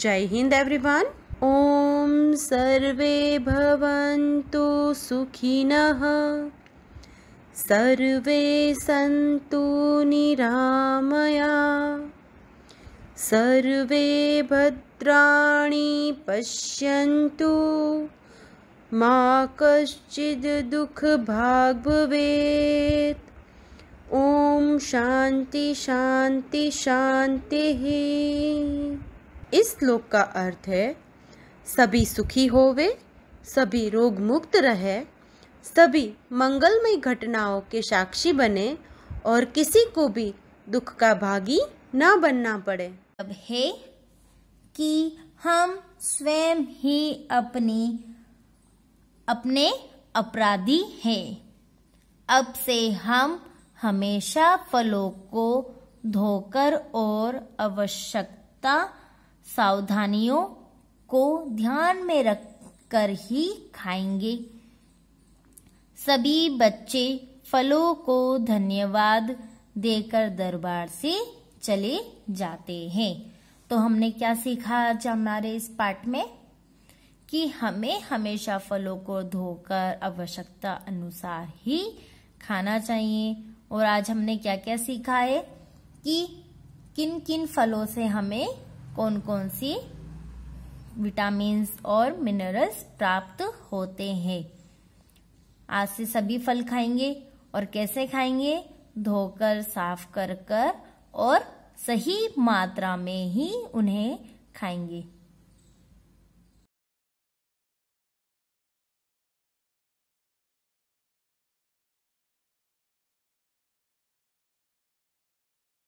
जय हिंद एवरीवन ओम सर्वे भवन्तु सुखिनः सर्वे सन्तु निरामया सर्वे भद्राणि पश्यन्तु मा कश्चिद् दुःखभाग् भवेत् ॐ शान्ति शान्ति शान्तिः इस श्लोक का अर्थ है सभी सुखी होवे सभी रोग मुक्त रहे सभी मंगलमय घटनाओं के साक्षी बने और किसी को भी दुख का भागी ना बनना पड़े अब है कि हम स्वयं ही अपनी अपने अपराधी हैं अब से हम हमेशा फलों को धोकर और आवश्यकता सावधानियों को ध्यान में रख कर ही खाएंगे सभी बच्चे फलों को धन्यवाद देकर दरबार से चले जाते हैं तो हमने क्या सीखा आज हमारे इस पाठ में कि हमें हमेशा फलों को धोकर आवश्यकता अनुसार ही खाना चाहिए और आज हमने क्या क्या सीखा है कि किन किन फलों से हमें कौन कौन सी विटामिन और मिनरल्स प्राप्त होते हैं आज से सभी फल खाएंगे और कैसे खाएंगे धोकर साफ कर कर और सही मात्रा में ही उन्हें खाएंगे